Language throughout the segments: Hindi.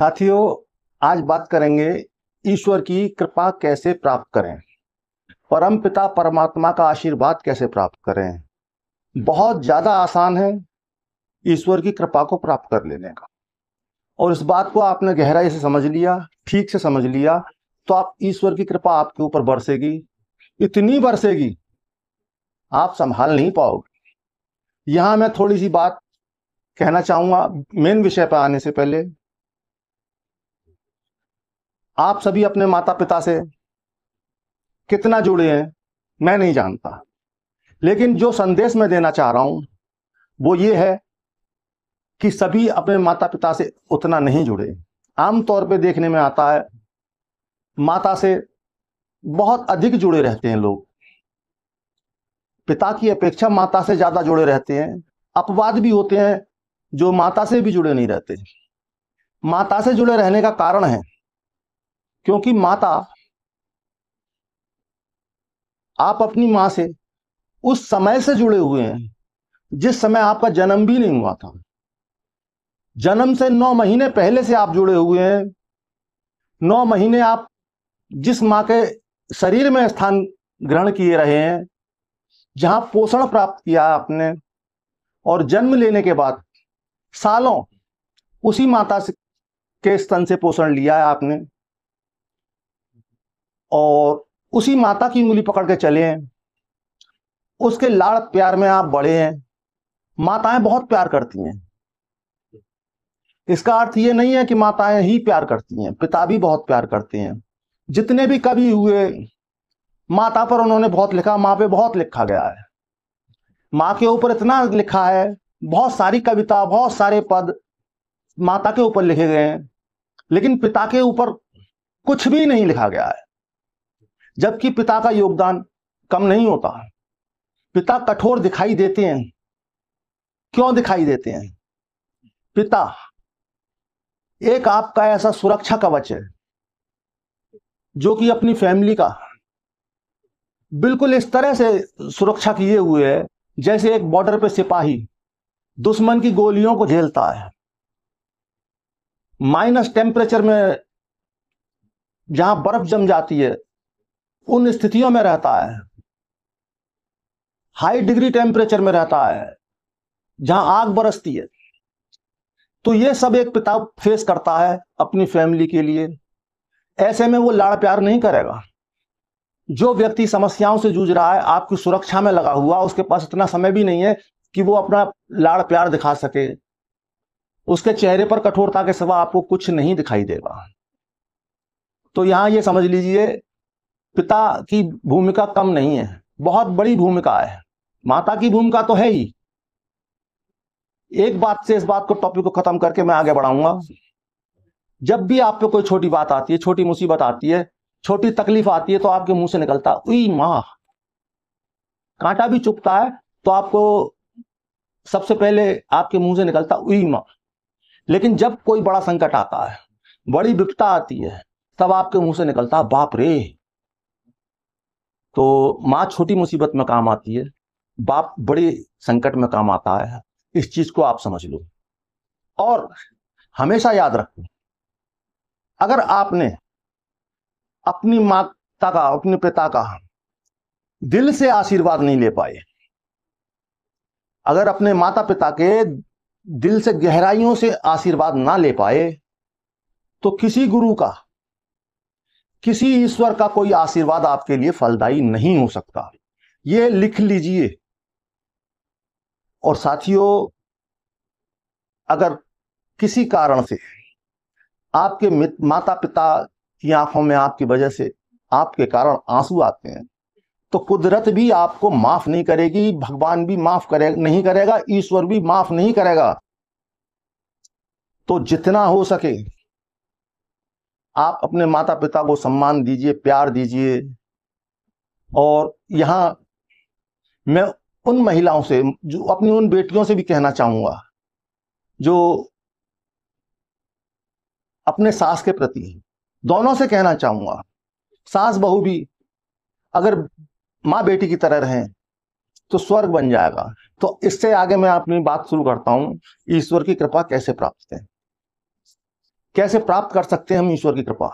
साथियों आज बात करेंगे ईश्वर की कृपा कैसे प्राप्त करें परम पिता परमात्मा का आशीर्वाद कैसे प्राप्त करें बहुत ज़्यादा आसान है ईश्वर की कृपा को प्राप्त कर लेने का और इस बात को आपने गहराई से समझ लिया ठीक से समझ लिया तो आप ईश्वर की कृपा आपके ऊपर बरसेगी इतनी बरसेगी आप संभाल नहीं पाओगे यहाँ मैं थोड़ी सी बात कहना चाहूँगा मेन विषय पर आने से पहले आप सभी अपने माता पिता से कितना जुड़े हैं मैं नहीं जानता लेकिन जो संदेश मैं देना चाह रहा हूं वो ये है कि सभी अपने माता पिता से उतना नहीं जुड़े आमतौर पे देखने में आता है माता से बहुत अधिक जुड़े रहते हैं लोग पिता की अपेक्षा माता से ज्यादा जुड़े रहते हैं अपवाद भी होते हैं जो माता से भी जुड़े नहीं रहते माता से जुड़े रहने का कारण है क्योंकि माता आप अपनी मां से उस समय से जुड़े हुए हैं जिस समय आपका जन्म भी नहीं हुआ था जन्म से नौ महीने पहले से आप जुड़े हुए हैं नौ महीने आप जिस माँ के शरीर में स्थान ग्रहण किए रहे हैं जहां पोषण प्राप्त किया आपने और जन्म लेने के बाद सालों उसी माता से के स्तन से पोषण लिया है आपने और उसी माता की उंगली पकड़ के चले हैं उसके लाड़ प्यार में आप बड़े हैं माताएं बहुत प्यार करती हैं इसका अर्थ ये नहीं है कि माताएं ही प्यार करती हैं पिता भी बहुत प्यार करते हैं जितने भी कवि हुए माता पर उन्होंने बहुत लिखा माँ पे बहुत लिखा गया है माँ के ऊपर इतना लिखा है बहुत सारी कविता बहुत सारे पद माता के ऊपर लिखे गए हैं लेकिन पिता के ऊपर कुछ भी नहीं लिखा गया है जबकि पिता का योगदान कम नहीं होता पिता कठोर दिखाई देते हैं क्यों दिखाई देते हैं पिता एक आपका ऐसा सुरक्षा कवच है जो कि अपनी फैमिली का बिल्कुल इस तरह से सुरक्षा किए हुए है जैसे एक बॉर्डर पे सिपाही दुश्मन की गोलियों को झेलता है माइनस टेम्परेचर में जहां बर्फ जम जाती है उन स्थितियों में रहता है हाई डिग्री टेम्परेचर में रहता है जहां आग बरसती है तो ये सब एक पिता फेस करता है अपनी फैमिली के लिए ऐसे में वो लाड़ प्यार नहीं करेगा जो व्यक्ति समस्याओं से जूझ रहा है आपकी सुरक्षा में लगा हुआ उसके पास इतना समय भी नहीं है कि वो अपना लाड़ प्यार दिखा सके उसके चेहरे पर कठोरता के सिवा आपको कुछ नहीं दिखाई देगा तो यहां ये समझ लीजिए पिता की भूमिका कम नहीं है बहुत बड़ी भूमिका है माता की भूमिका तो है ही एक बात से इस बात को टॉपिक को खत्म करके मैं आगे बढ़ाऊंगा जब भी आप पे कोई छोटी बात आती है छोटी मुसीबत आती है छोटी तकलीफ आती है तो आपके मुंह से निकलता उई माँ कांटा भी चुपता है तो आपको सबसे पहले आपके मुंह से निकलता उई माँ लेकिन जब कोई बड़ा संकट आता है बड़ी विपता आती है तब आपके मुंह से निकलता बाप रे तो माँ छोटी मुसीबत में काम आती है बाप बड़े संकट में काम आता है इस चीज को आप समझ लो और हमेशा याद रखो अगर आपने अपनी माता का अपने पिता का दिल से आशीर्वाद नहीं ले पाए अगर अपने माता पिता के दिल से गहराइयों से आशीर्वाद ना ले पाए तो किसी गुरु का किसी ईश्वर का कोई आशीर्वाद आपके लिए फलदायी नहीं हो सकता ये लिख लीजिए और साथियों अगर किसी कारण से आपके माता पिता की आंखों में आपकी वजह से आपके कारण आंसू आते हैं तो कुदरत भी आपको माफ नहीं करेगी भगवान भी माफ करे नहीं करेगा ईश्वर भी माफ नहीं करेगा तो जितना हो सके आप अपने माता पिता को सम्मान दीजिए प्यार दीजिए और यहाँ मैं उन महिलाओं से जो अपनी उन बेटियों से भी कहना चाहूंगा जो अपने सास के प्रति दोनों से कहना चाहूंगा सास बहू भी अगर माँ बेटी की तरह रहें तो स्वर्ग बन जाएगा तो इससे आगे मैं अपनी बात शुरू करता हूं ईश्वर की कृपा कैसे प्राप्त करें कैसे प्राप्त कर सकते हैं हम ईश्वर की कृपा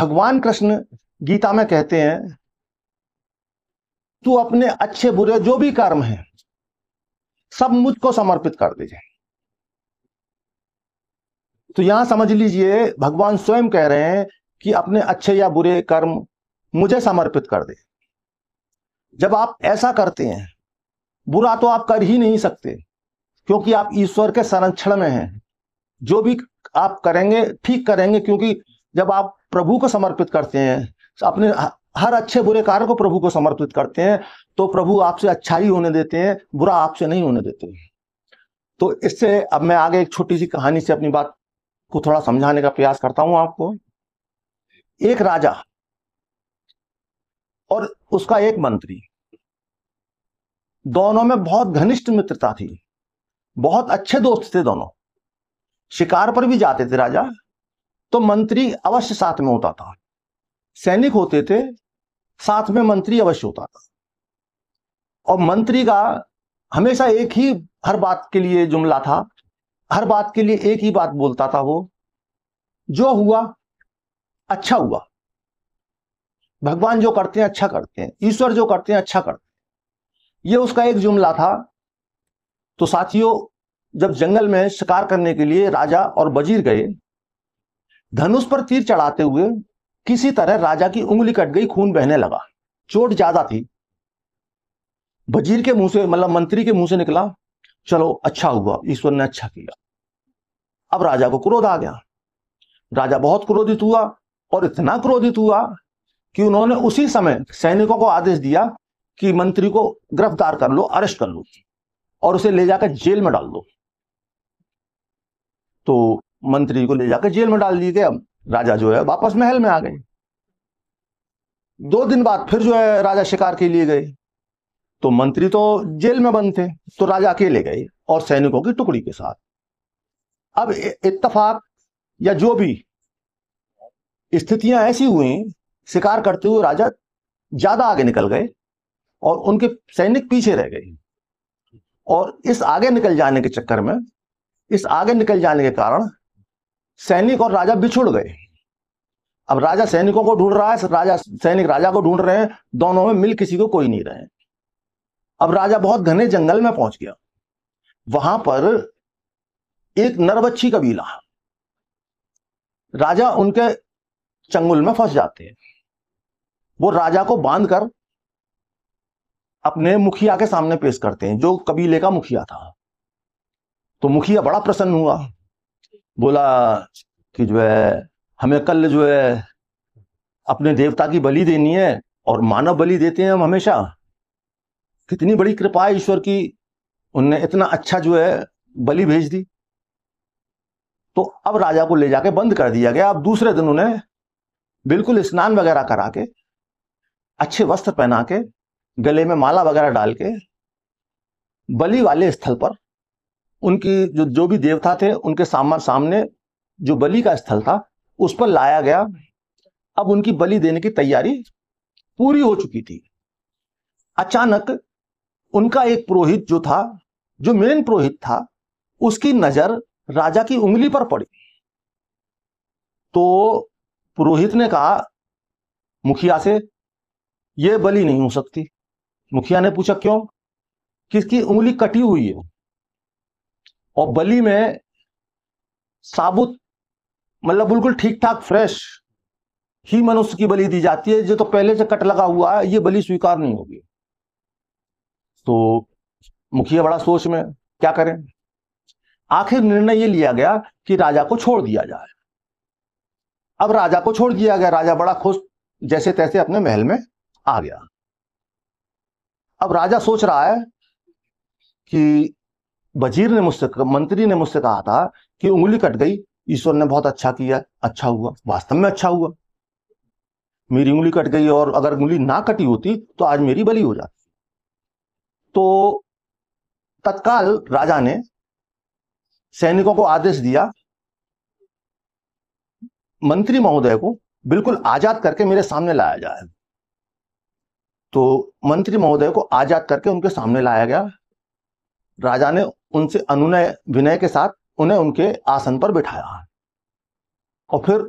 भगवान कृष्ण गीता में कहते हैं तू अपने अच्छे बुरे जो भी कर्म है सब मुझको समर्पित कर दीजिए तो यहां समझ लीजिए भगवान स्वयं कह रहे हैं कि अपने अच्छे या बुरे कर्म मुझे समर्पित कर दे जब आप ऐसा करते हैं बुरा तो आप कर ही नहीं सकते क्योंकि आप ईश्वर के संरक्षण में हैं जो भी आप करेंगे ठीक करेंगे क्योंकि जब आप प्रभु को समर्पित करते हैं अपने हर अच्छे बुरे कार्य को प्रभु को समर्पित करते हैं तो प्रभु आपसे अच्छा ही होने देते हैं बुरा आपसे नहीं होने देते तो इससे अब मैं आगे एक छोटी सी कहानी से अपनी बात को थोड़ा समझाने का प्रयास करता हूं आपको एक राजा और उसका एक मंत्री दोनों में बहुत घनिष्ठ मित्रता थी बहुत अच्छे दोस्त थे दोनों शिकार पर भी जाते थे राजा तो मंत्री अवश्य साथ में होता था सैनिक होते थे साथ में मंत्री अवश्य होता था और मंत्री का हमेशा एक ही हर बात के लिए जुमला था हर बात के लिए एक ही बात बोलता था वो जो हुआ अच्छा हुआ भगवान जो करते हैं अच्छा करते हैं ईश्वर जो करते हैं अच्छा करते हैं ये उसका एक जुमला था तो साथियों जब जंगल में शिकार करने के लिए राजा और वजीर गए धनुष पर तीर चढ़ाते हुए किसी तरह राजा की उंगली कट गई खून बहने लगा चोट ज्यादा थी वजीर के मुंह से मतलब मंत्री के मुंह से निकला चलो अच्छा हुआ ईश्वर ने अच्छा किया अब राजा को क्रोध आ गया राजा बहुत क्रोधित हुआ और इतना क्रोधित हुआ कि उन्होंने उसी समय सैनिकों को आदेश दिया कि मंत्री को गिरफ्तार कर लो अरेस्ट कर लो और उसे ले जाकर जेल में डाल दो तो मंत्री को ले जाकर जेल में डाल दिए गए राजा जो है वापस महल में आ गए दो दिन बाद फिर जो है राजा शिकार के लिए गए तो मंत्री तो जेल में बंद थे तो राजा अकेले गए और सैनिकों की टुकड़ी के साथ अब इत्तफाक या जो भी स्थितियां ऐसी हुई शिकार करते हुए राजा ज्यादा आगे निकल गए और उनके सैनिक पीछे रह गए और इस आगे निकल जाने के चक्कर में इस आगे निकल जाने के कारण सैनिक और राजा बिछुड़ गए अब राजा सैनिकों को ढूंढ रहा है राजा सैनिक राजा को ढूंढ रहे हैं दोनों में मिल किसी को कोई नहीं रहे अब राजा बहुत घने जंगल में पहुंच गया वहां पर एक नरबच्छी कबीला राजा उनके चंगुल में फंस जाते हैं वो राजा को बांध कर अपने मुखिया के सामने पेश करते हैं जो कबीले का मुखिया था तो मुखिया बड़ा प्रसन्न हुआ बोला कि जो है हमें कल जो है अपने देवता की बलि देनी है और मानव बलि देते हैं हम हमेशा कितनी बड़ी कृपा है ईश्वर की उनने इतना अच्छा जो है बलि भेज दी तो अब राजा को ले जाके बंद कर दिया गया अब दूसरे दिन उन्हें बिल्कुल स्नान वगैरह करा के अच्छे वस्त्र पहना के गले में माला वगैरह डाल के बलि वाले स्थल पर उनकी जो जो भी देवता थे उनके सामने सामने जो बलि का स्थल था उस पर लाया गया अब उनकी बलि देने की तैयारी पूरी हो चुकी थी अचानक उनका एक पुरोहित जो था जो मेन पुरोहित था उसकी नजर राजा की उंगली पर पड़ी तो पुरोहित ने कहा मुखिया से यह बलि नहीं हो सकती मुखिया ने पूछा क्यों किसकी उंगली कटी हुई है और बलि में साबुत मतलब बिल्कुल ठीक ठाक फ्रेश ही मनुष्य की बलि दी जाती है जो तो पहले से कट लगा हुआ है ये बलि स्वीकार नहीं होगी तो मुखिया बड़ा सोच में क्या करें आखिर निर्णय ये लिया गया कि राजा को छोड़ दिया जाए अब राजा को छोड़ दिया गया राजा बड़ा खुश जैसे तैसे अपने महल में आ गया अब राजा सोच रहा है कि वजीर ने मुझसे मंत्री ने मुझसे कहा था कि उंगली कट गई ईश्वर ने बहुत अच्छा किया अच्छा हुआ वास्तव में अच्छा हुआ मेरी उंगली कट गई और अगर उंगली ना कटी होती तो आज मेरी बलि हो जाती तो तत्काल राजा ने सैनिकों को आदेश दिया मंत्री महोदय को बिल्कुल आजाद करके मेरे सामने लाया जाए तो मंत्री महोदय को आजाद करके उनके सामने लाया गया राजा ने उनसे अनुनय विनय के साथ उन्हें उनके आसन पर बिठाया और फिर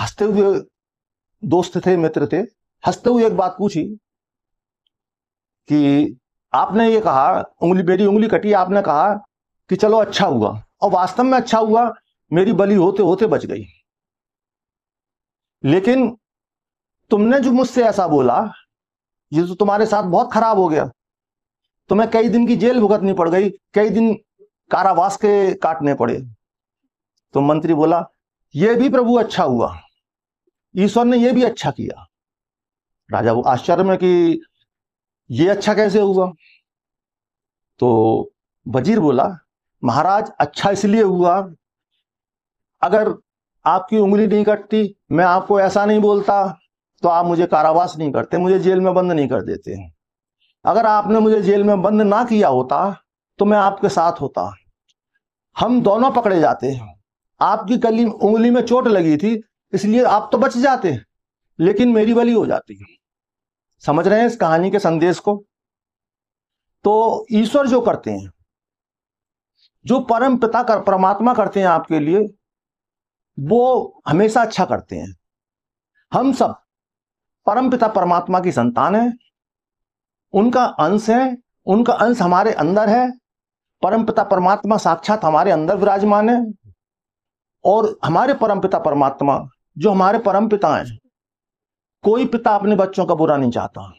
हंसते हुए दोस्त थे मित्र थे हंसते हुए एक बात पूछी कि आपने ये कहा उंगली मेरी उंगली कटी आपने कहा कि चलो अच्छा हुआ और वास्तव में अच्छा हुआ मेरी बलि होते होते बच गई लेकिन तुमने जो मुझसे ऐसा बोला ये तो तुम्हारे साथ बहुत खराब हो गया तुम्हें कई दिन की जेल भुगतनी पड़ गई कई दिन कारावास के काटने पड़े तो मंत्री बोला यह भी प्रभु अच्छा हुआ ईश्वर ने यह भी अच्छा किया राजा वो आश्चर्य में कि ये अच्छा कैसे हुआ तो वजीर बोला महाराज अच्छा इसलिए हुआ अगर आपकी उंगली नहीं कटती मैं आपको ऐसा नहीं बोलता तो आप मुझे कारावास नहीं करते मुझे जेल में बंद नहीं कर देते अगर आपने मुझे जेल में बंद ना किया होता तो मैं आपके साथ होता हम दोनों पकड़े जाते हैं आपकी कली उंगली में चोट लगी थी इसलिए आप तो बच जाते हैं लेकिन मेरी बली हो जाती है समझ रहे हैं इस कहानी के संदेश को तो ईश्वर जो करते हैं जो परम पिता कर परमात्मा करते हैं आपके लिए वो हमेशा अच्छा करते हैं हम सब परम पिता परमात्मा की संतान है उनका अंश है उनका अंश हमारे अंदर है परम पिता परमात्मा साक्षात हमारे अंदर विराजमान है और हमारे परम पिता परमात्मा जो हमारे परम पिता हैं कोई पिता अपने बच्चों का बुरा नहीं चाहता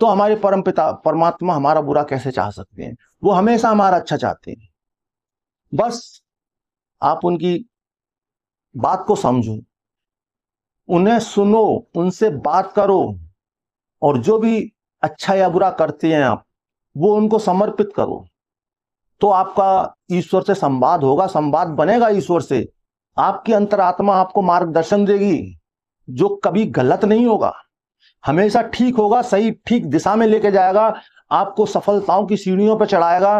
तो हमारे परम पिता परमात्मा हमारा बुरा कैसे चाह सकते हैं वो हमेशा हमारा अच्छा चाहते हैं बस आप उनकी बात को समझो उन्हें सुनो उनसे बात करो और जो भी अच्छा या बुरा करते हैं आप वो उनको समर्पित करो तो आपका ईश्वर से संवाद होगा संवाद बनेगा ईश्वर से आपकी अंतरात्मा आपको मार्गदर्शन देगी जो कभी गलत नहीं होगा हमेशा ठीक होगा सही ठीक दिशा में लेके जाएगा आपको सफलताओं की सीढ़ियों पर चढ़ाएगा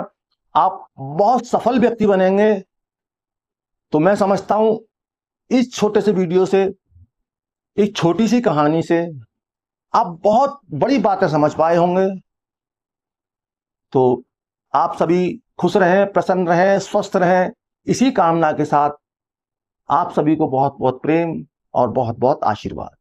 आप बहुत सफल व्यक्ति बनेंगे तो मैं समझता हूं इस छोटे से वीडियो से एक छोटी सी कहानी से आप बहुत बड़ी बातें समझ पाए होंगे तो आप सभी खुश रहें प्रसन्न रहें स्वस्थ रहें इसी कामना के साथ आप सभी को बहुत बहुत प्रेम और बहुत बहुत आशीर्वाद